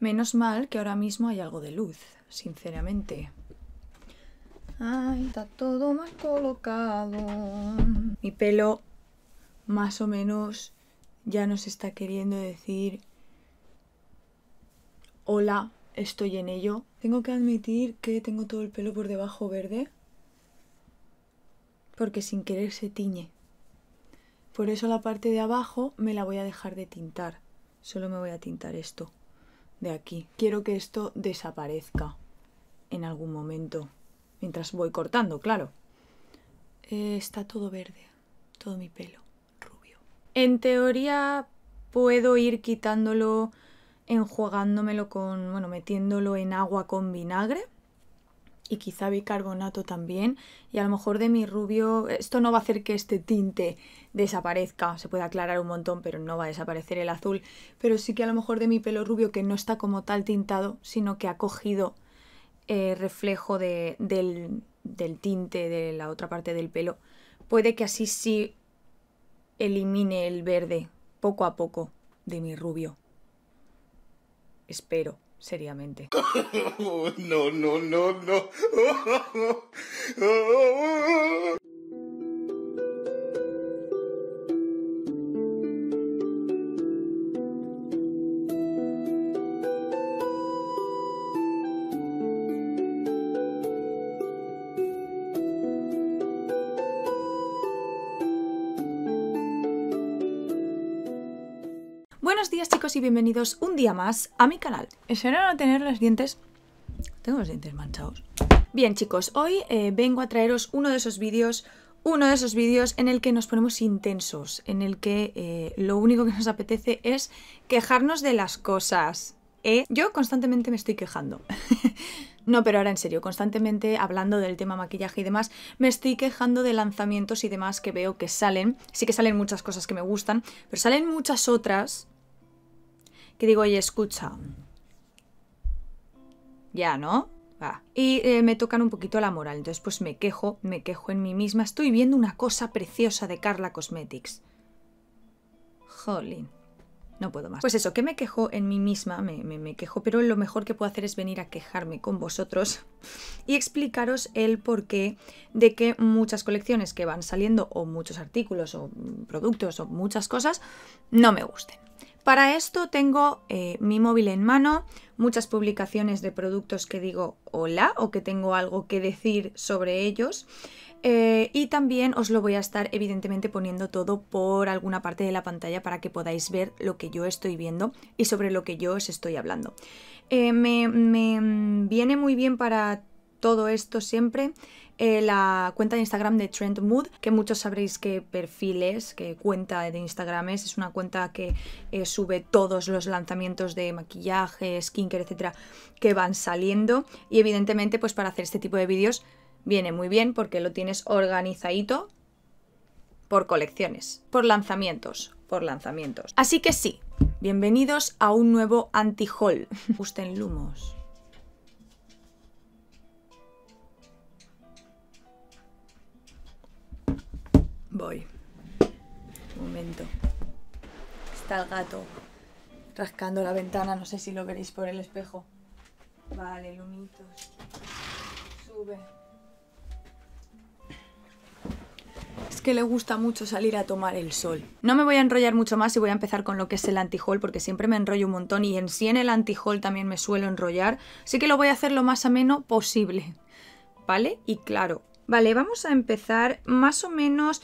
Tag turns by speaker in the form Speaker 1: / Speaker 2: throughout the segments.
Speaker 1: Menos mal que ahora mismo hay algo de luz, sinceramente. Ay, está todo mal colocado. Mi pelo más o menos ya nos está queriendo decir hola, estoy en ello. Tengo que admitir que tengo todo el pelo por debajo verde porque sin querer se tiñe. Por eso la parte de abajo me la voy a dejar de tintar. Solo me voy a tintar esto de aquí. Quiero que esto desaparezca en algún momento. Mientras voy cortando, claro. Eh, está todo verde, todo mi pelo rubio. En teoría puedo ir quitándolo, enjuagándomelo con, bueno, metiéndolo en agua con vinagre y quizá bicarbonato también. Y a lo mejor de mi rubio, esto no va a hacer que este tinte desaparezca, se puede aclarar un montón, pero no va a desaparecer el azul. Pero sí que a lo mejor de mi pelo rubio, que no está como tal tintado, sino que ha cogido eh, reflejo del, del tinte de la otra parte del pelo, puede que así sí elimine el verde poco a poco de mi rubio. Espero seriamente. no, no, no, y bienvenidos un día más a mi canal. Espero no tener los dientes... Tengo los dientes manchados. Bien chicos, hoy eh, vengo a traeros uno de esos vídeos, uno de esos vídeos en el que nos ponemos intensos, en el que eh, lo único que nos apetece es quejarnos de las cosas. ¿eh? Yo constantemente me estoy quejando. No, pero ahora en serio, constantemente hablando del tema maquillaje y demás, me estoy quejando de lanzamientos y demás que veo que salen. Sí que salen muchas cosas que me gustan, pero salen muchas otras que digo, oye, escucha. Ya, ¿no? Y eh, me tocan un poquito la moral, entonces pues me quejo, me quejo en mí misma. Estoy viendo una cosa preciosa de Carla Cosmetics. Jolín. No puedo más. Pues eso, que me quejo en mí misma, me, me, me, quejo, pero lo mejor que puedo hacer es venir a quejarme con vosotros y explicaros el porqué de que muchas colecciones que van saliendo, o muchos artículos, o mm, productos, o muchas cosas, no me gusten. Para esto tengo eh, mi móvil en mano, muchas publicaciones de productos que digo hola o que tengo algo que decir sobre ellos. Eh, y también os lo voy a estar evidentemente poniendo todo por alguna parte de la pantalla para que podáis ver lo que yo estoy viendo y sobre lo que yo os estoy hablando. Eh, me, me viene muy bien para todo esto siempre eh, la cuenta de Instagram de Trend Mood, que muchos sabréis que perfiles, que cuenta de Instagram es, es una cuenta que eh, sube todos los lanzamientos de maquillaje, skincare, etcétera, que van saliendo. Y evidentemente, pues para hacer este tipo de vídeos viene muy bien porque lo tienes organizadito por colecciones, por lanzamientos, por lanzamientos. Así que sí, bienvenidos a un nuevo anti-haul. Gusten lumos. Voy. Un momento. Está el gato rascando la ventana, no sé si lo veréis por el espejo. Vale, lumitos. Sube. Es que le gusta mucho salir a tomar el sol. No me voy a enrollar mucho más y voy a empezar con lo que es el antijol porque siempre me enrollo un montón y en sí en el antijol también me suelo enrollar. Así que lo voy a hacer lo más ameno posible. ¿Vale? Y claro, Vale, vamos a empezar más o menos,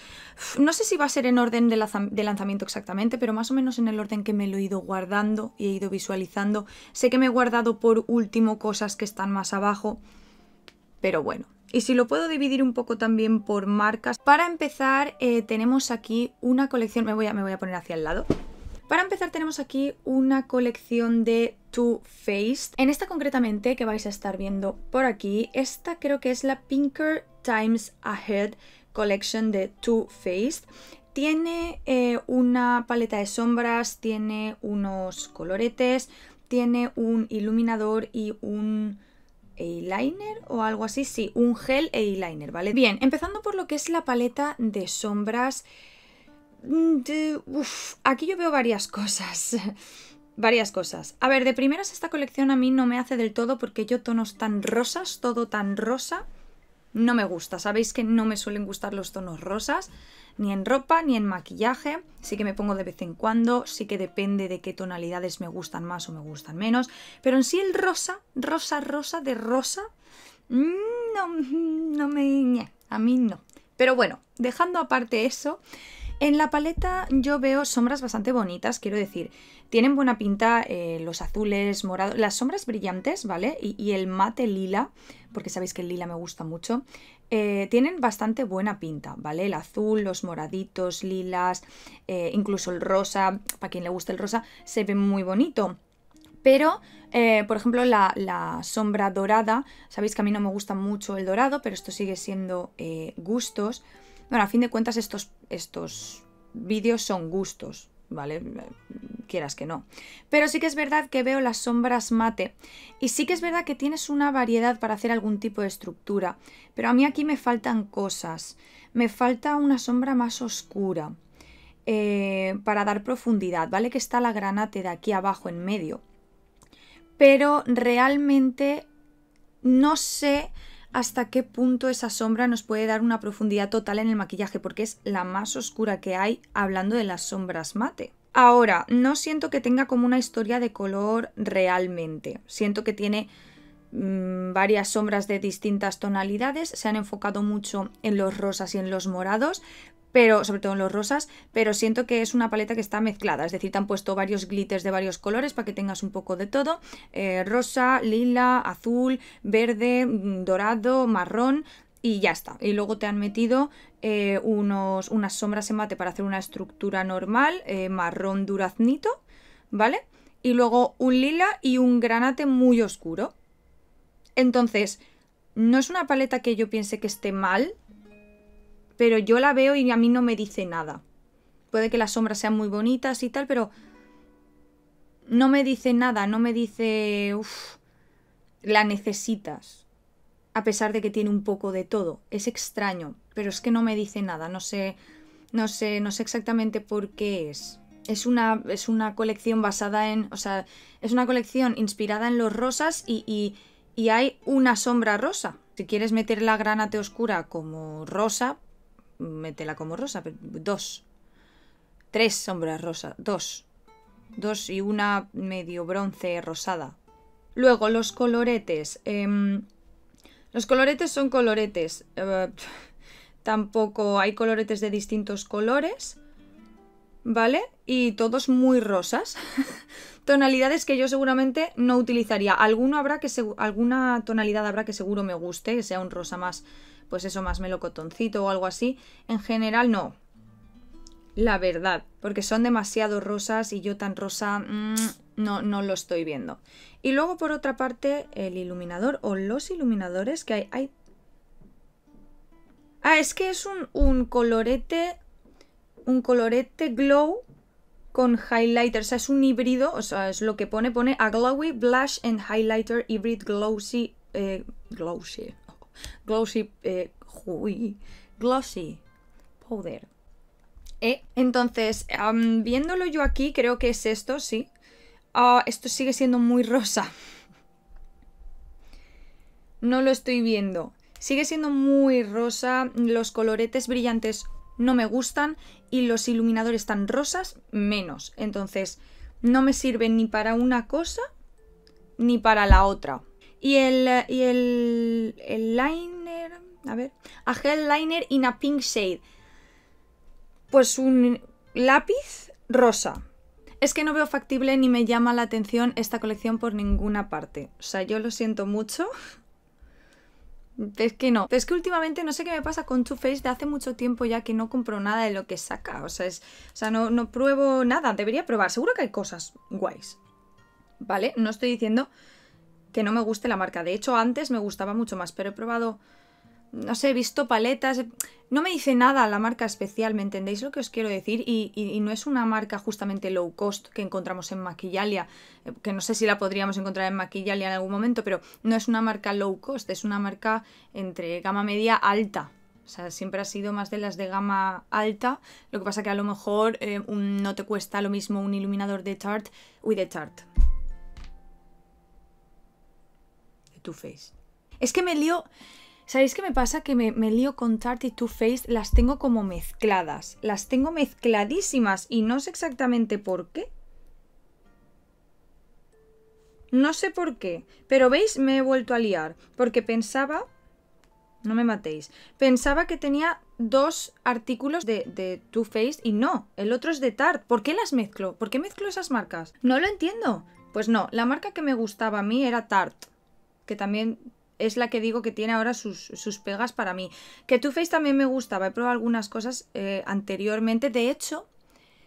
Speaker 1: no sé si va a ser en orden de, lanzamiento exactamente, pero más o menos en el orden que me lo he ido guardando y he ido visualizando. Sé que me he guardado por último cosas que están más abajo, pero bueno. Y si lo puedo dividir un poco también por marcas. Para empezar, eh, tenemos aquí una colección, me voy, a, me voy a poner hacia el lado. Para empezar tenemos aquí una colección de Too Faced. En esta concretamente, que vais a estar viendo por aquí, esta creo que es la Pinker Times Ahead Collection de Too Faced. Tiene eh, una paleta de sombras, tiene unos coloretes, tiene un iluminador y un eyeliner o algo así, sí, un gel e eyeliner, ¿vale? Bien, empezando por lo que es la paleta de sombras. Mm, aquí yo veo varias cosas. varias cosas. A ver, de primeras esta colección a mí no me hace del todo porque yo tonos tan rosas, todo tan rosa, no me gusta. Sabéis que no me suelen gustar los tonos rosas, ni en ropa, ni en maquillaje. Sí que me pongo de vez en cuando, sí que depende de qué tonalidades me gustan más o me gustan menos. Pero en sí el rosa, rosa, rosa, de rosa, mm, no, no me... A mí no. Pero bueno, dejando aparte eso, en la paleta yo veo sombras bastante bonitas, quiero decir, tienen buena pinta eh, los azules, morados, las sombras brillantes, ¿vale? Y, el mate lila, porque sabéis que el lila me gusta mucho, eh, tienen bastante buena pinta, ¿vale? El azul, los moraditos, lilas, eh, incluso el rosa, para quien le guste el rosa, se ve muy bonito. Pero, por ejemplo, la, sombra dorada, sabéis que a mí no me gusta mucho el dorado, pero esto sigue siendo gustos. Bueno, a fin de cuentas estos, estos vídeos son gustos, ¿vale? Quieras que no. Pero sí que es verdad que veo las sombras mate y sí que es verdad que tienes una variedad para hacer algún tipo de estructura, pero a mí aquí me faltan cosas. Me falta una sombra más oscura eh, para dar profundidad, ¿vale? Que está la granate de aquí abajo en medio. Pero realmente no sé hasta qué punto esa sombra nos puede dar una profundidad total en el maquillaje, porque es la más oscura que hay hablando de las sombras mate. Ahora, no siento que tenga como una historia de color realmente. Siento que tiene mm, varias sombras de distintas tonalidades. Se han enfocado mucho en los rosas y en los morados, pero sobre todo en los rosas, pero siento que es una paleta que está mezclada, es decir, te han puesto varios glitters de varios colores para que tengas un poco de todo, eh, rosa, lila, azul, verde, mm, dorado, marrón, y ya está. Y luego te han metido eh, unos, unas sombras en mate para hacer una estructura normal, eh, marrón duraznito, ¿vale? Y luego un lila y un granate muy oscuro. Entonces, no es una paleta que yo piense que esté mal, pero yo la veo y a mí no me dice nada. Puede que las sombras sean muy bonitas y tal, pero no me dice nada, no me dice, uff, la necesitas. A pesar de que tiene un poco de todo. Es extraño, pero es que no me dice nada, no sé, no sé, no sé exactamente por qué es. Es una, es una colección basada en, o sea, es una colección inspirada en los rosas y hay una sombra rosa. Si quieres meter la granate oscura como rosa, métela como rosa, pero dos. Tres sombras rosa dos. Dos y una medio bronce rosada. Luego, los coloretes. Em, los coloretes son coloretes. Eh, tampoco hay coloretes de distintos colores. ¿Vale? Y todos muy rosas. tonalidades que yo seguramente no utilizaría. Alguno habrá que alguna tonalidad habrá que seguro me guste, que sea un rosa más pues eso, más melocotoncito o algo así. En general no. La verdad, porque son demasiado rosas y yo tan rosa mm, no, no lo estoy viendo. Y luego por otra parte el iluminador o los iluminadores que hay... hay... Ah, es que es un, colorete, un colorete glow con highlighter, o sea, es un híbrido, o sea, es lo que pone, pone a glowy blush and highlighter hybrid glossy, eh, glossy, eh, glossy powder. Eh, entonces, viéndolo yo aquí, creo que es esto, sí. Ah, esto sigue siendo muy rosa. No lo estoy viendo. Sigue siendo muy rosa. Los coloretes brillantes no me gustan. Y los iluminadores tan rosas, menos. Entonces, no me sirven ni para una cosa ni para la otra. Y el, y el, el liner, a ver, a gel liner in a pink shade. Pues un lápiz rosa. Es que no veo factible ni me llama la atención esta colección por ninguna parte. O sea, yo lo siento mucho. Es que no. Es que últimamente no sé qué me pasa con Too Faced de hace mucho tiempo ya que no compro nada de lo que saca. O sea, es, o sea no, no pruebo nada. Debería probar. Seguro que hay cosas guays. ¿Vale? No estoy diciendo que no me guste la marca. De hecho, antes me gustaba mucho más, pero he probado, no sé, he visto paletas. No me dice nada la marca especial, ¿me entendéis lo que os quiero decir? Y, no es una marca justamente low cost que encontramos en Maquillalia, eh, que no sé si la podríamos encontrar en Maquillalia en algún momento, pero no es una marca low cost, es una marca entre gama media alta, o sea, siempre ha sido más de las de gama alta. Lo que pasa que a lo mejor eh, no te cuesta lo mismo un iluminador de Tarte, uy, de Tarte, Too face Es que me lío... ¿Sabéis qué me pasa? Que me, lío con Tarte y Too Faced, las tengo como mezcladas. Las tengo mezcladísimas y no sé exactamente por qué. No sé por qué, pero veis, me he vuelto a liar. Porque pensaba... No me matéis. Pensaba que tenía dos artículos de, de Too Faced y no, el otro es de Tarte. ¿Por qué las mezclo? ¿Por qué mezclo esas marcas? No lo entiendo. Pues no, la marca que me gustaba a mí era Tarte que también es la que digo que tiene ahora sus, pegas para mí. Que Too Faced también me gustaba, he probado algunas cosas eh, anteriormente. De hecho,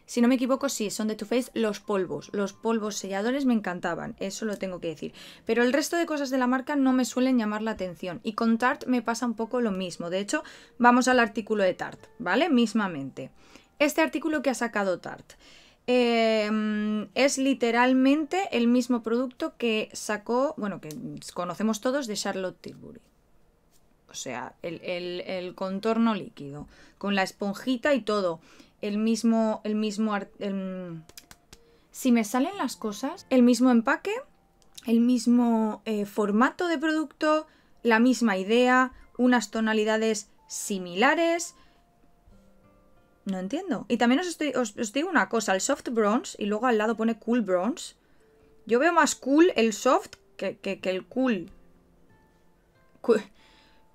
Speaker 1: si no me equivoco, sí, son de Too Faced los polvos. Los polvos selladores me encantaban, eso lo tengo que decir. Pero el resto de cosas de la marca no me suelen llamar la atención. Y con Tarte me pasa un poco lo mismo. De hecho, vamos al artículo de Tarte, ¿vale? Mismamente. Este artículo que ha sacado Tarte. Em, es literalmente el mismo producto que sacó, bueno, que conocemos todos de Charlotte Tilbury. O sea, el, contorno líquido, con la esponjita y todo. El mismo, el mismo, si me salen las cosas, el mismo empaque, el mismo eh, formato de producto, la misma idea, unas tonalidades similares, no entiendo. Y también os, os, digo una cosa, el soft bronze y luego al lado pone cool bronze. Yo veo más cool el soft que, el cool.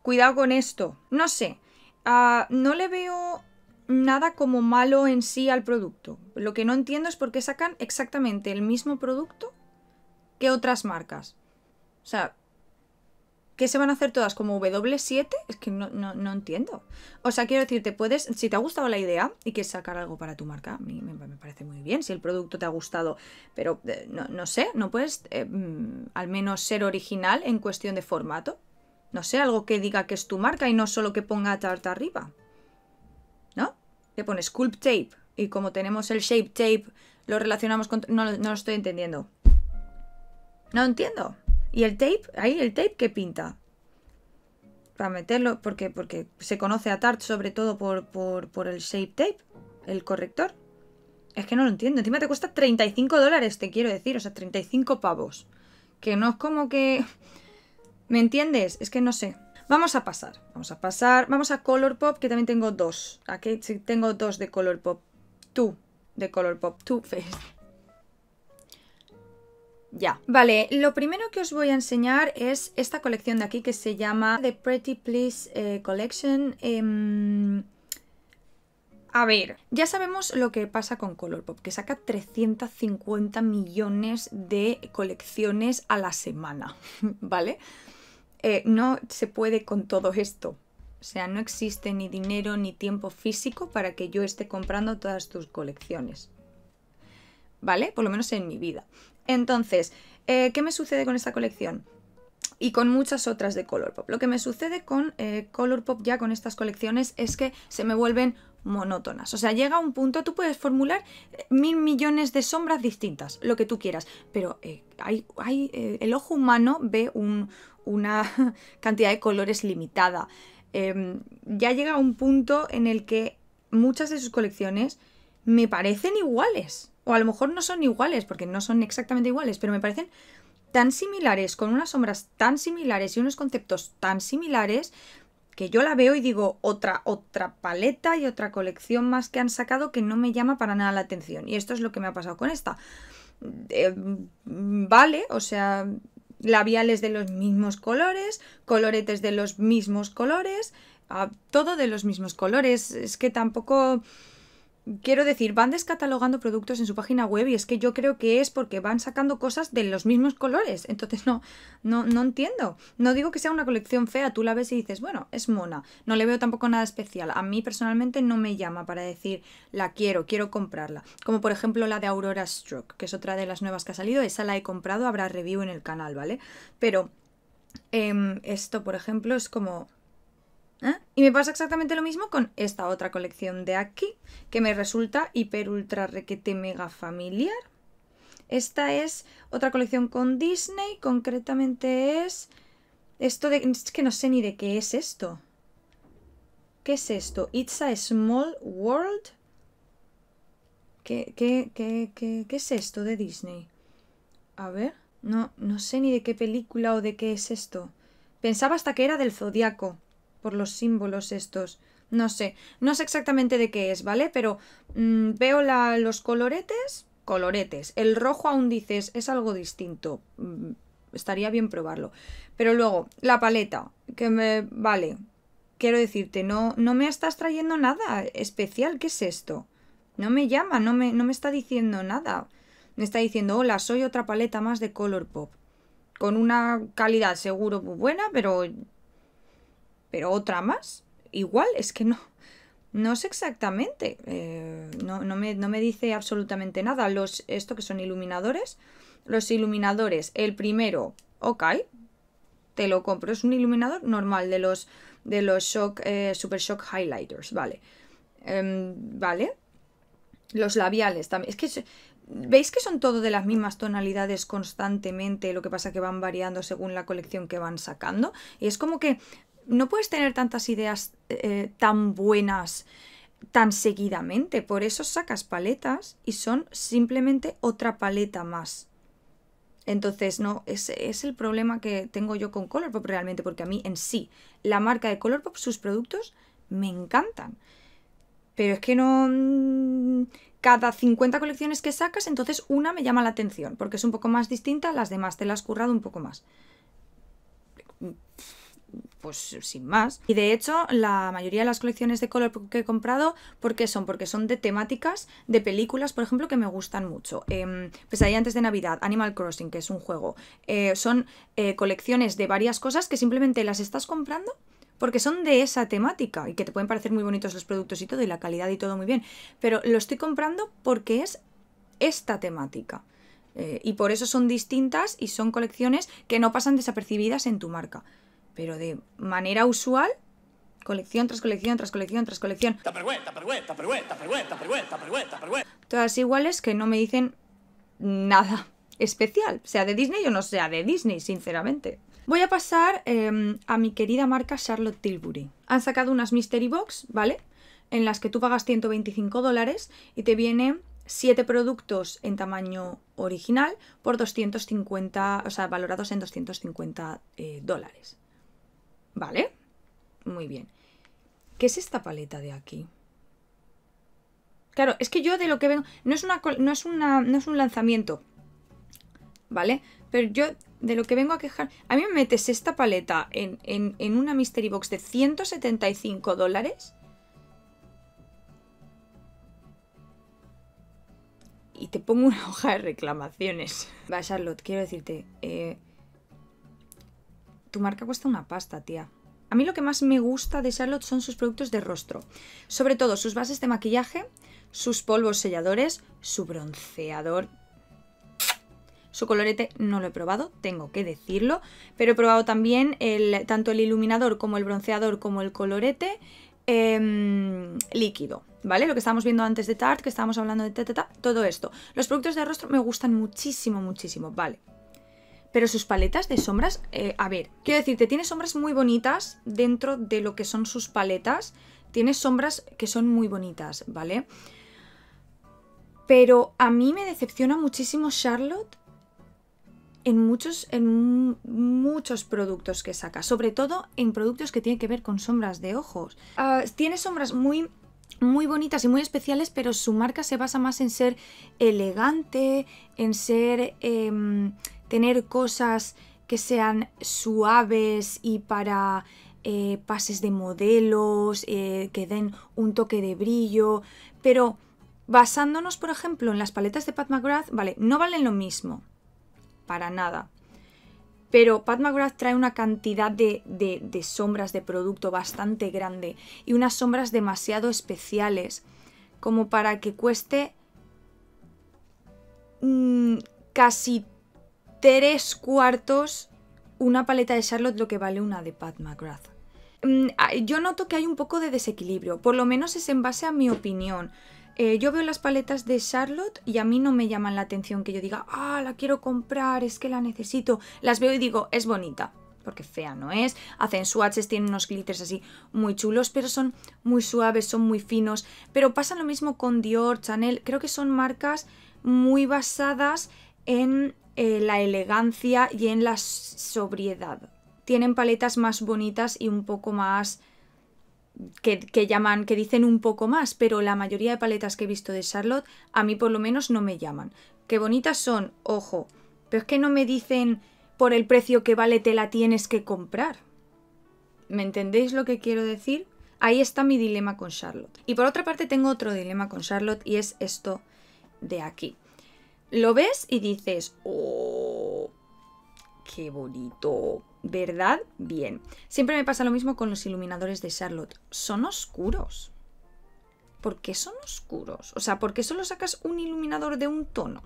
Speaker 1: Cuidado con esto. No sé. Ah, no le veo nada como malo en sí al producto. Lo que no entiendo es por qué sacan exactamente el mismo producto que otras marcas. O sea, ¿Qué se van a hacer todas? ¿Como W7? Es que no, entiendo. O sea, quiero decirte, puedes, si te ha gustado la idea y quieres sacar algo para tu marca, a mí me, parece muy bien, si el producto te ha gustado, pero eh, no, sé, ¿no puedes eh, mm, al menos ser original en cuestión de formato? No sé, algo que diga que es tu marca y no solo que ponga tarta arriba. ¿No? Le pones sculpt tape y como tenemos el shape tape, lo relacionamos con... No, no lo estoy entendiendo. No entiendo. ¿Y el tape? Ahí, ¿el tape que pinta? Para meterlo, porque, porque se conoce a Tarte sobre todo por, el shape tape, el corrector. Es que no lo entiendo. Encima te cuesta 35 dólares, te quiero decir. O sea, 35 pavos. Que no es como que... ¿Me entiendes? Es que no sé. Vamos a pasar. Vamos a pasar. Vamos a Colourpop, que también tengo dos. Aquí tengo dos de Colourpop. Tú, de Colourpop. Two Face ya. Vale, lo primero que os voy a enseñar es esta colección de aquí que se llama The Pretty Please eh, Collection. Em, a ver, ya sabemos lo que pasa con Color que saca 350 millones de colecciones a la semana, ¿vale? Eh, no se puede con todo esto. O sea, no existe ni dinero ni tiempo físico para que yo esté comprando todas tus colecciones. ¿Vale? Por lo menos en mi vida. Entonces, eh, ¿qué me sucede con esta colección? y con muchas otras de Colourpop. Lo que me sucede con eh, Colourpop ya con estas colecciones es que se me vuelven monótonas. O sea, llega un punto, tú puedes formular eh, mil millones de sombras distintas, lo que tú quieras, pero hay, el ojo humano ve una cantidad de colores limitada. Em, ya llega un punto en el que muchas de sus colecciones me parecen iguales. O a lo mejor no son iguales, porque no son exactamente iguales, pero me parecen tan similares, con unas sombras tan similares y unos conceptos tan similares, que yo la veo y digo otra, otra paleta y otra colección más que han sacado que no me llama para nada la atención. Y esto es lo que me ha pasado con esta. Eh, vale, o sea, labiales de los mismos colores, coloretes de los mismos colores, ah, todo de los mismos colores. Es que tampoco Quiero decir, van descatalogando productos en su página web y es que yo creo que es porque van sacando cosas de los mismos colores. Entonces no, no, no entiendo. No digo que sea una colección fea, tú la ves y dices, bueno, es mona. No le veo tampoco nada especial. A mí personalmente no me llama para decir, la quiero, quiero comprarla. Como por ejemplo la de Aurora Stroke, que es otra de las nuevas que ha salido. Esa la he comprado, habrá review en el canal, ¿vale? Pero em, esto, por ejemplo, es como ¿Eh? Y me pasa exactamente lo mismo con esta otra colección de aquí, que me resulta hiper ultra requete mega familiar. Esta es otra colección con Disney, concretamente es... Esto de... Es que no sé ni de qué es esto. ¿Qué es esto? It's a Small World. ¿Qué, qué, es esto de Disney? A ver, no, no sé ni de qué película o de qué es esto. Pensaba hasta que era del Zodíaco por los símbolos estos. No sé, no sé exactamente de qué es, ¿vale? Pero mm, veo los coloretes, coloretes. El rojo aún dices, es algo distinto. Mm, estaría bien probarlo. Pero luego, la paleta, que me vale. Quiero decirte, no, no me estás trayendo nada especial. ¿Qué es esto? No me llama, no me, no me está diciendo nada. Me está diciendo, hola, soy otra paleta más de Color Pop. Con una calidad seguro buena, pero pero otra más, igual, es que no. No sé exactamente, eh, no, me, dice absolutamente nada. Los, esto que son iluminadores, los iluminadores, el primero, ok, te lo compro, es un iluminador normal de los, de los shock, eh, Super Shock Highlighters, vale. Em, vale, los labiales también. Es que veis que son todo de las mismas tonalidades constantemente, lo que pasa que van variando según la colección que van sacando. Y es como que no puedes tener tantas ideas eh, tan buenas tan seguidamente. Por eso sacas paletas y son simplemente otra paleta más. Entonces, no, ese es el problema que tengo yo con Colourpop realmente, porque a mí en sí, la marca de Colourpop, sus productos me encantan. Pero es que no... Mm, cada 50 colecciones que sacas, entonces una me llama la atención, porque es un poco más distinta, las demás te las has currado un poco más pues sin más. Y de hecho, la mayoría de las colecciones de color que he comprado, ¿por qué son? Porque son de temáticas de películas, por ejemplo, que me gustan mucho. Em, pues ahí antes de Navidad, Animal Crossing, que es un juego. Eh, son eh, colecciones de varias cosas que simplemente las estás comprando porque son de esa temática y que te pueden parecer muy bonitos los productos y todo y la calidad y todo muy bien, pero lo estoy comprando porque es esta temática. Eh, y por eso son distintas y son colecciones que no pasan desapercibidas en tu marca pero de manera usual, colección tras colección, tras colección, tras colección. Todas iguales que no me dicen nada especial, sea de Disney o no sea de Disney, sinceramente. Voy a pasar em, a mi querida marca Charlotte Tilbury. Han sacado unas Mystery Box, ¿vale? En las que tú pagas 125 dólares y te vienen 7 productos en tamaño original por 250, o sea, valorados en 250 eh, dólares. ¿Vale? Muy bien. ¿Qué es esta paleta de aquí? Claro, es que yo de lo que vengo... No es, una, no es, una, no es un lanzamiento, ¿vale? Pero yo de lo que vengo a quejar... A mí me metes esta paleta en, una Mystery Box de 175 dólares... Y te pongo una hoja de reclamaciones. Va, Charlotte, quiero decirte... Eh, tu marca cuesta una pasta, tía. A mí lo que más me gusta de Charlotte son sus productos de rostro, sobre todo sus bases de maquillaje, sus polvos selladores, su bronceador. Su colorete no lo he probado, tengo que decirlo, pero he probado también tanto el iluminador como el bronceador como el colorete em, líquido, ¿vale? Lo que estábamos viendo antes de Tarte, que estábamos hablando de todo esto. Los productos de rostro me gustan muchísimo, muchísimo, ¿vale? Pero sus paletas de sombras, eh, a ver, quiero decirte, tiene sombras muy bonitas dentro de lo que son sus paletas. Tiene sombras que son muy bonitas, ¿vale? Pero a mí me decepciona muchísimo Charlotte en muchos, en muchos productos que saca, sobre todo en productos que tienen que ver con sombras de ojos. Ah, tiene sombras muy muy bonitas y muy especiales, pero su marca se basa más en ser elegante, en ser em, tener cosas que sean suaves y para eh, pases de modelos, eh, que den un toque de brillo, pero basándonos, por ejemplo, en las paletas de Pat McGrath, vale, no valen lo mismo, para nada. Pero Pat McGrath trae una cantidad de, sombras de producto bastante grande y unas sombras demasiado especiales, como para que cueste mmm, casi tres cuartos una paleta de Charlotte lo que vale una de Pat McGrath. Mm, ah, yo noto que hay un poco de desequilibrio, por lo menos es en base a mi opinión. Eh, yo veo las paletas de Charlotte y a mí no me llaman la atención que yo diga, ah, la quiero comprar, es que la necesito. Las veo y digo, es bonita, porque fea no es. Hacen swatches, tienen unos glitters así muy chulos, pero son muy suaves, son muy finos. Pero pasa lo mismo con Dior, Chanel, creo que son marcas muy basadas en eh, la elegancia y en la sobriedad. Tienen paletas más bonitas y un poco más... Que, que, llaman, que dicen un poco más, pero la mayoría de paletas que he visto de Charlotte, a mí por lo menos no me llaman. Que bonitas son, ojo, pero es que no me dicen por el precio que vale te la tienes que comprar. ¿Me entendéis lo que quiero decir? Ahí está mi dilema con Charlotte. Y por otra parte tengo otro dilema con Charlotte y es esto de aquí. Lo ves y dices, ¡oh! ¡Qué bonito! ¿Verdad? Bien. Siempre me pasa lo mismo con los iluminadores de Charlotte. Son oscuros. ¿Por qué son oscuros? O sea, ¿por qué solo sacas un iluminador de un tono?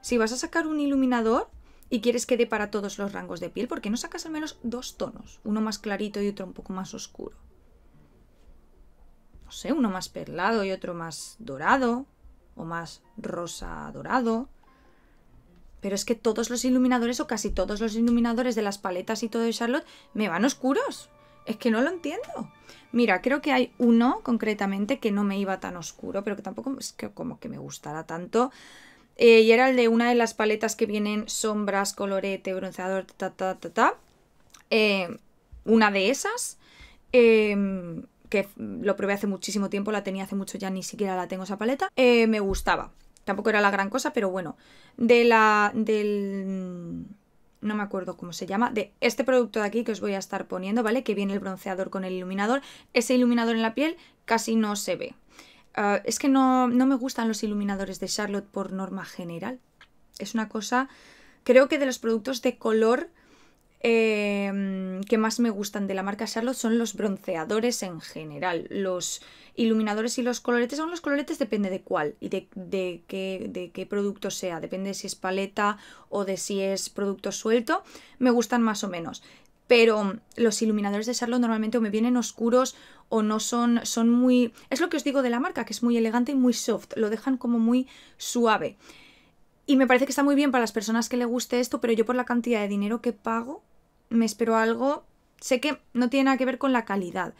Speaker 1: Si vas a sacar un iluminador y quieres que dé para todos los rangos de piel, ¿por qué no sacas al menos dos tonos? Uno más clarito y otro un poco más oscuro. No sé, uno más perlado y otro más dorado o más rosa dorado. Pero es que todos los iluminadores o casi todos los iluminadores de las paletas y todo de Charlotte me van oscuros. Es que no lo entiendo. Mira, creo que hay uno concretamente que no me iba tan oscuro, pero que tampoco es que como que me gustara tanto. Eh, y era el de una de las paletas que vienen sombras, colorete, bronceador, ta, ta, ta, ta. Eh, una de esas. Eh, que lo probé hace muchísimo tiempo, la tenía hace mucho ya, ni siquiera la tengo esa paleta, eh, me gustaba. Tampoco era la gran cosa, pero bueno. De la. del. No me acuerdo cómo se llama. De este producto de aquí que os voy a estar poniendo, ¿vale? Que viene el bronceador con el iluminador. Ese iluminador en la piel casi no se ve. Ah, es que no, no me gustan los iluminadores de Charlotte por norma general. Es una cosa. Creo que de los productos de color Em, que más me gustan de la marca Charlotte son los bronceadores en general. Los iluminadores y los coloretes, son los coloretes depende de cuál y de, de, qué, de qué producto sea, depende si es paleta o de si es producto suelto, me gustan más o menos. Pero los iluminadores de Charlotte normalmente o me vienen oscuros o no son, son muy... Es lo que os digo de la marca, que es muy elegante y muy soft, lo dejan como muy suave. Y me parece que está muy bien para las personas que le guste esto, pero yo por la cantidad de dinero que pago, me espero algo. Sé que no tiene nada que ver con la calidad.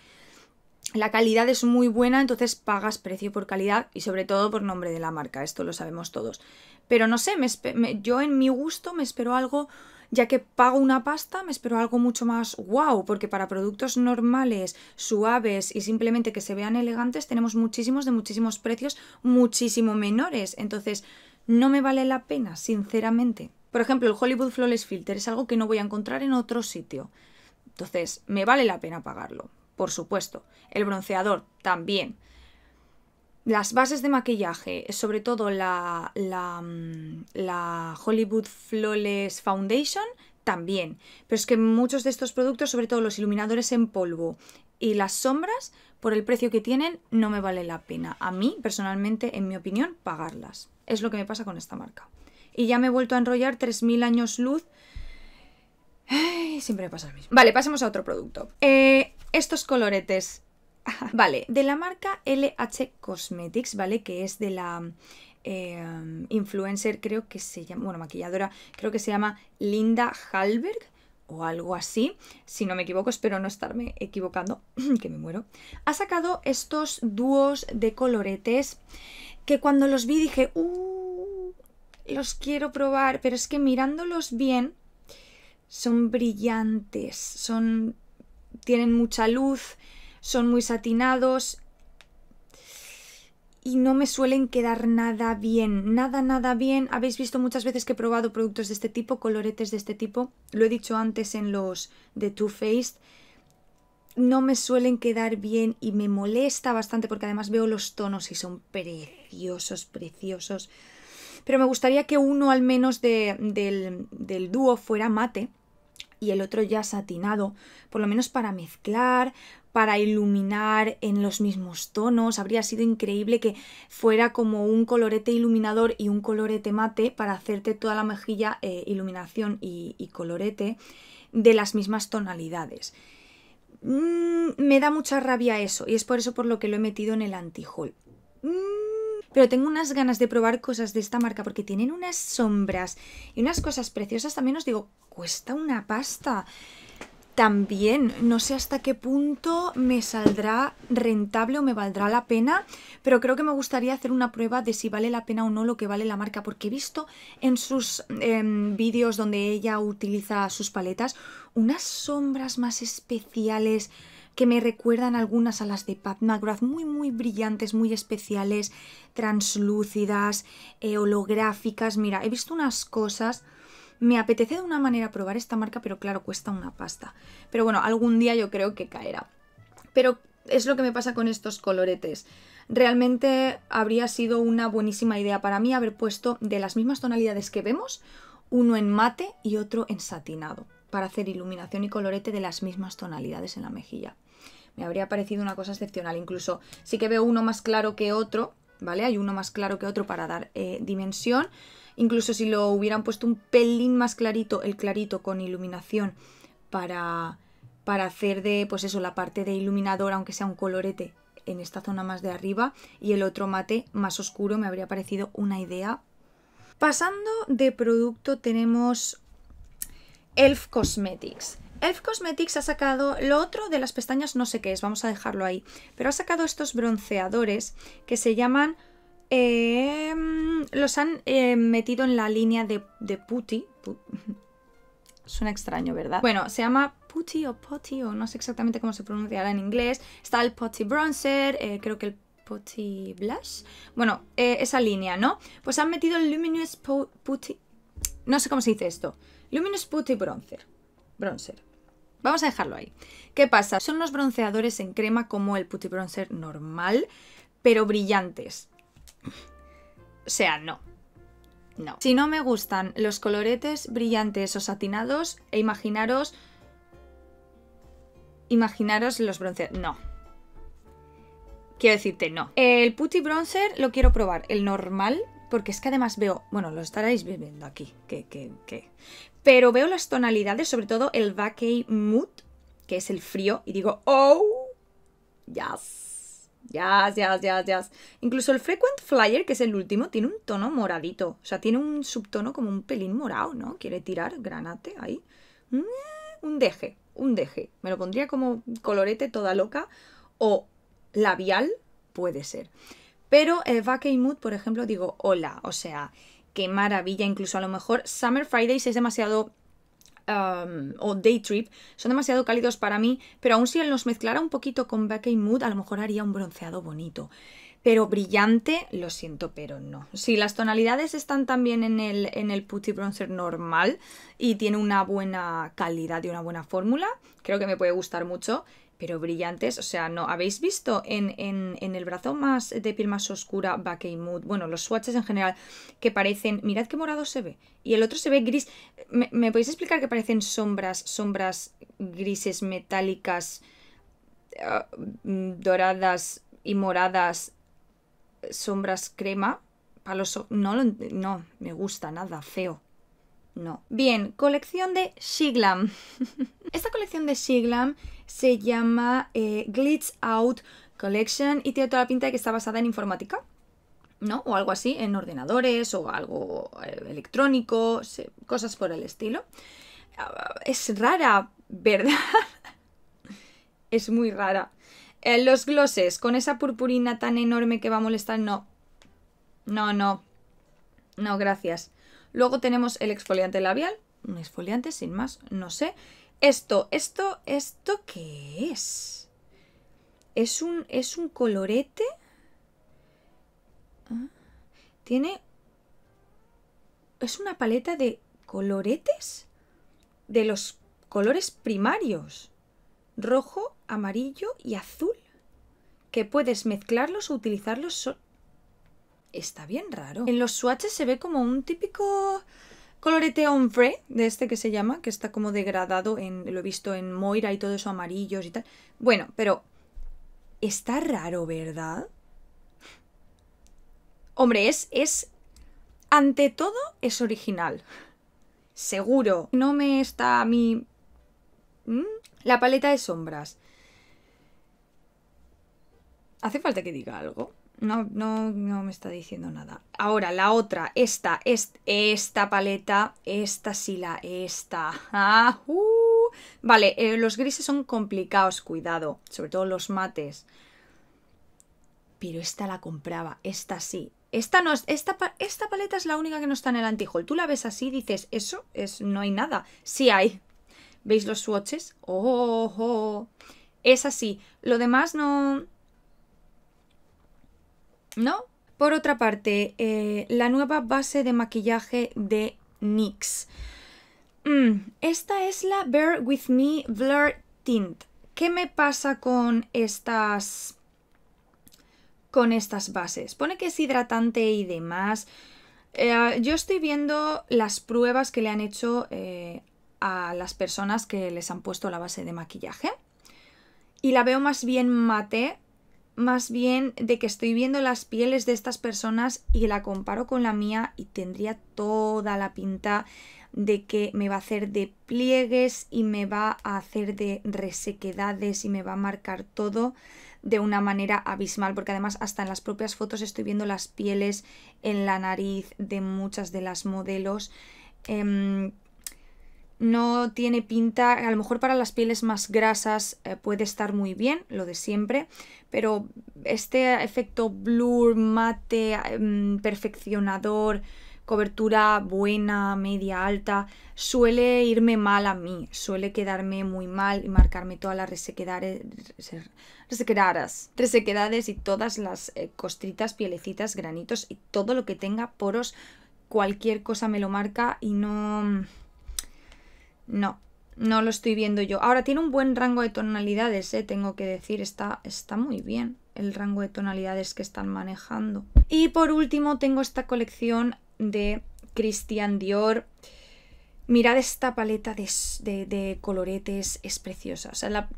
Speaker 1: La calidad es muy buena, entonces pagas precio por calidad y sobre todo por nombre de la marca, esto lo sabemos todos. Pero no sé, me yo en mi gusto me espero algo, ya que pago una pasta, me espero algo mucho más wow, porque para productos normales, suaves y simplemente que se vean elegantes tenemos muchísimos de muchísimos precios muchísimo menores. Entonces, no me vale la pena, sinceramente. Por ejemplo, el Hollywood Flawless Filter es algo que no voy a encontrar en otro sitio. Entonces, me vale la pena pagarlo, por supuesto. El bronceador también. Las bases de maquillaje, sobre todo la, la, mm, Hollywood Flawless Foundation, también. Pero es que muchos de estos productos, sobre todo los iluminadores en polvo y las sombras, por el precio que tienen, no me vale la pena. A mí, personalmente, en mi opinión, pagarlas. Es lo que me pasa con esta marca. Y ya me he vuelto a enrollar 3.000 años luz. Ay, siempre me pasa lo mismo. Vale, pasemos a otro producto. Eh, estos coloretes. vale, de la marca LH Cosmetics, ¿vale? Que es de la eh, influencer, creo que se llama, bueno, maquilladora, creo que se llama Linda Halberg o algo así, si no me equivoco, espero no estarme equivocando, que me muero, ha sacado estos dúos de coloretes que cuando los vi dije, uh, los quiero probar, pero es que mirándolos bien, son brillantes, son, tienen mucha luz, son muy satinados y no me suelen quedar nada bien, nada, nada bien. Habéis visto muchas veces que he probado productos de este tipo, coloretes de este tipo, lo he dicho antes en los de Too Faced, no me suelen quedar bien y me molesta bastante porque además veo los tonos y son preciosos, preciosos. Pero me gustaría que uno al menos del, del dúo fuera mate y el otro ya satinado, por lo menos para mezclar, para iluminar en los mismos tonos. Habría sido increíble que fuera como un colorete iluminador y un colorete mate para hacerte toda la mejilla eh, iluminación y, y colorete de las mismas tonalidades. Mm, me da mucha rabia eso, y es por eso por lo que lo he metido en el antihol. Mm, pero tengo unas ganas de probar cosas de esta marca porque tienen unas sombras y unas cosas preciosas. También os digo, cuesta una pasta también no sé hasta qué punto me saldrá rentable o me valdrá la pena, pero creo que me gustaría hacer una prueba de si vale la pena o no lo que vale la marca, porque he visto en sus em, vídeos donde ella utiliza sus paletas unas sombras más especiales que me recuerdan algunas a las de Pat McGrath, muy muy brillantes, muy especiales, translúcidas, eh, holográficas. Mira, he visto unas cosas me apetece de una manera probar esta marca, pero claro, cuesta una pasta. Pero bueno, algún día yo creo que caerá. Pero es lo que me pasa con estos coloretes. Realmente habría sido una buenísima idea para mí haber puesto de las mismas tonalidades que vemos, uno en mate y otro en satinado, para hacer iluminación y colorete de las mismas tonalidades en la mejilla. Me habría parecido una cosa excepcional, incluso sí que veo uno más claro que otro, ¿vale? Hay uno más claro que otro para dar eh, dimensión, Incluso si lo hubieran puesto un pelín más clarito, el clarito con iluminación para, para hacer de, pues eso, la parte de iluminador, aunque sea un colorete en esta zona más de arriba, y el otro mate más oscuro, me habría parecido una idea. Pasando de producto tenemos Elf Cosmetics. Elf Cosmetics ha sacado lo otro de las pestañas, no sé qué es, vamos a dejarlo ahí, pero ha sacado estos bronceadores que se llaman eh, los han eh, metido en la línea de, de Suena extraño, ¿verdad? Bueno, se llama Putty o Potty, o no sé exactamente cómo se pronunciará en inglés. Está el Potty Bronzer, eh, creo que el Potty Blush. Bueno, esa línea, ¿no? Pues han metido el Luminous Putty. No sé cómo se dice esto. Luminous Putty Bronzer. Bronzer. Vamos a dejarlo ahí. ¿Qué pasa? Son unos bronceadores en crema como el Putty Bronzer normal, pero brillantes. O sea, no. No. Si no me gustan los coloretes brillantes o satinados, e imaginaros. Imaginaros los bronce... No. Quiero decirte, no. El Putty Bronzer lo quiero probar. El normal, porque es que además veo. Bueno, lo estaréis viendo aquí. Que, que, que. Pero veo las tonalidades, sobre todo el Vacay Mood, que es el frío, y digo, ¡Oh! ¡Yes! Ya, ya, ya, ya. Incluso el Frequent Flyer, que es el último, tiene un tono moradito. O sea, tiene un subtono como un pelín morado, ¿no? Quiere tirar granate ahí. Mm, un deje, un deje. Me lo pondría como colorete toda loca o labial, puede ser. Pero el eh, Vacay Mood, por ejemplo, digo hola. O sea, qué maravilla. Incluso a lo mejor Summer Fridays es demasiado o Day Trip son demasiado cálidos para mí, pero aún si él los mezclara un poquito con Back Mood, a lo mejor haría un bronceado bonito. Pero brillante, lo siento, pero no. Si las tonalidades están también en el, en el Putty Bronzer normal y tiene una buena calidad y una buena fórmula, creo que me puede gustar mucho pero brillantes, o sea, no, ¿habéis visto en, el brazo más de piel más oscura Mood, Bueno, los swatches en general que parecen, mirad qué morado se ve y el otro se ve gris. ¿Me, podéis explicar que parecen sombras, sombras grises metálicas ah, mm, doradas y moradas, sombras crema? no, no, me gusta nada, feo. No. Bien, colección de Shiglam. Esta colección de Shiglam se llama eh, Glitch Out Collection y tiene toda la pinta de que está basada en informática. ¿no? O algo así, en ordenadores o algo eh, electrónico, cosas por el estilo. Ah, es rara, ¿verdad? es muy rara. Eh, los glosses, con esa purpurina tan enorme que va a molestar, no. No, no. No, gracias. Luego tenemos el exfoliante labial. Un exfoliante, sin más, no sé. Esto, esto, esto, ¿qué es? ¿Es un, es un colorete? Ah, Tiene... ¿Es una paleta de coloretes? De los colores primarios. Rojo, amarillo y azul. Que puedes mezclarlos o utilizarlos solo. Está bien raro. En los swatches se ve como un típico colorete ombre, de este que se llama, que está como degradado, en, lo he visto en Moira y todo eso, amarillos y tal. Bueno, pero está raro, ¿verdad? Hombre, es, es, ante todo, es original. Seguro. No me está a mí... La paleta de sombras. ¿Hace falta que diga algo? No, no, no me está diciendo nada. Ahora, la otra, esta, es esta paleta, esta sí la, esta. Ah, uh. Vale, eh, los grises son complicados, cuidado, sobre todo los mates. Pero esta la compraba, esta sí. Esta no esta, esta paleta es la única que no está en el antijol. Tú la ves así dices, eso es, no hay nada. Sí hay. ¿Veis los swatches? Es así. Lo demás no ¿no? Por otra parte, eh, la nueva base de maquillaje de NYX. Mm, esta es la Bear With Me Blur Tint. ¿Qué me pasa con estas con estas bases. Pone que es hidratante y demás. Eh, ah, yo estoy viendo las pruebas que le han hecho eh, a las personas que les han puesto la base de maquillaje. Y la veo más bien mate más bien de que estoy viendo las pieles de estas personas y la comparo con la mía y tendría toda la pinta de que me va a hacer de pliegues y me va a hacer de resequedades y me va a marcar todo de una manera abismal, porque además hasta en las propias fotos estoy viendo las pieles en la nariz de muchas de las modelos. Em, no tiene pinta, a lo mejor para las pieles más grasas eh, puede estar muy bien, lo de siempre, pero este efecto blur, mate, em, perfeccionador, cobertura buena, media, alta, suele irme mal a mí, suele quedarme muy mal y marcarme todas las resequedades, tres y todas las eh, costritas, pielecitas, granitos y todo lo que tenga poros, cualquier cosa me lo marca y no no, no lo estoy viendo yo. Ahora tiene un buen rango de tonalidades, eh, tengo que decir, está, está muy bien el rango de tonalidades que están manejando. Y por último tengo esta colección de Christian Dior. Mirad esta paleta de, coloretes, es preciosa. O sea, la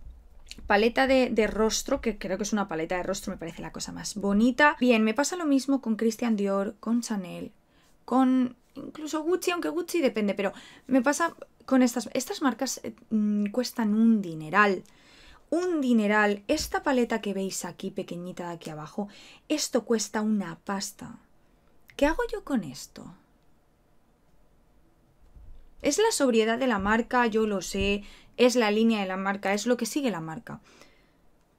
Speaker 1: paleta de, de, rostro, que creo que es una paleta de rostro, me parece la cosa más bonita. Bien, me pasa lo mismo con Christian Dior, con Chanel, con incluso Gucci, aunque Gucci depende, pero me pasa estas. Estas marcas eh, mm, cuestan un dineral. Un dineral. Esta paleta que veis aquí, pequeñita de aquí abajo, esto cuesta una pasta. ¿Qué hago yo con esto? Es la sobriedad de la marca, yo lo sé, es la línea de la marca, es lo que sigue la marca.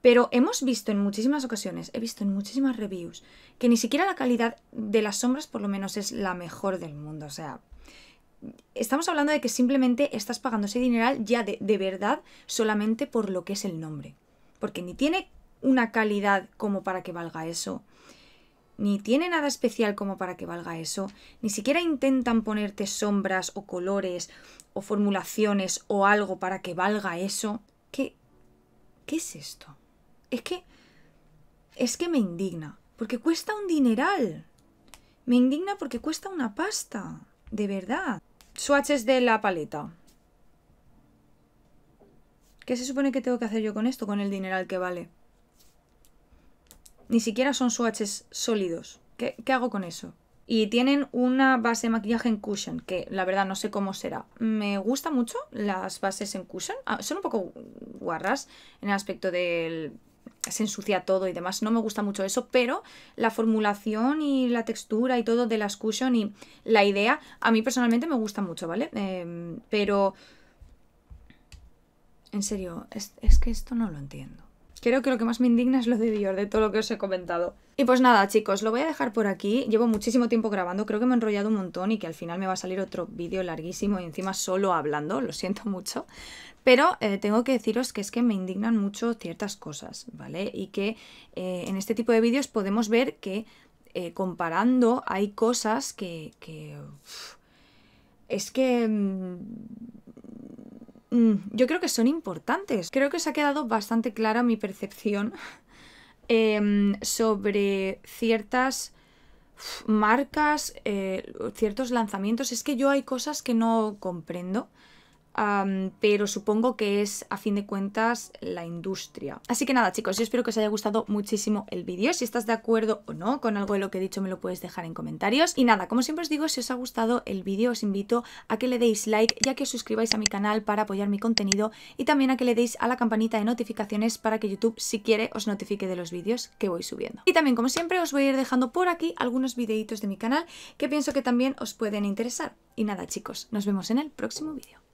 Speaker 1: Pero hemos visto en muchísimas ocasiones, he visto en muchísimas reviews, que ni siquiera la calidad de las sombras por lo menos es la mejor del mundo. O sea, estamos hablando de que simplemente estás pagando ese dineral ya de, verdad solamente por lo que es el nombre. Porque ni tiene una calidad como para que valga eso, ni tiene nada especial como para que valga eso, ni siquiera intentan ponerte sombras o colores o formulaciones o algo para que valga eso. ¿Qué, qué es esto? Es que... Es que me indigna, porque cuesta un dineral. Me indigna porque cuesta una pasta, de verdad swatches de la paleta. ¿Qué se supone que tengo que hacer yo con esto? Con el dinero al que vale. Ni siquiera son swatches sólidos. ¿Qué, hago con eso? Y tienen una base de maquillaje en cushion, que la verdad no sé cómo será. Me gustan mucho las bases en cushion. Ah, son un poco guarras en el aspecto del se ensucia todo y demás. No me gusta mucho eso, pero la formulación y la textura y todo de la cushion y la idea, a mí personalmente me gusta mucho, ¿vale? Em, pero... En serio, es que esto no lo entiendo. Creo que lo que más me indigna es lo de Dior, de todo lo que os he comentado. Y pues nada, chicos, lo voy a dejar por aquí. Llevo muchísimo tiempo grabando, creo que me he enrollado un montón y que al final me va a salir otro vídeo larguísimo y encima solo hablando, lo siento mucho. Pero eh, tengo que deciros que es que me indignan mucho ciertas cosas, ¿vale? Y que eh, en este tipo de vídeos podemos ver que eh, comparando hay cosas que... es que mm, Mm, yo creo que son importantes. Creo que se ha quedado bastante clara mi percepción em, sobre ciertas marcas, eh, ciertos lanzamientos. Es que yo hay cosas que no comprendo pero supongo que es a fin de cuentas la industria. Así que nada chicos, yo espero que os haya gustado muchísimo el vídeo, si estás de acuerdo o no con algo de lo que he dicho me lo puedes dejar en comentarios y nada, como siempre os digo, si os ha gustado el vídeo os invito a que le deis like ya que os suscribáis a mi canal para apoyar mi contenido y también a que le deis a la campanita de notificaciones para que YouTube si quiere os notifique de los vídeos que voy subiendo. Y también como siempre os voy a ir dejando por aquí algunos videitos de mi canal que pienso que también os pueden interesar. Y nada chicos, nos vemos en el próximo vídeo.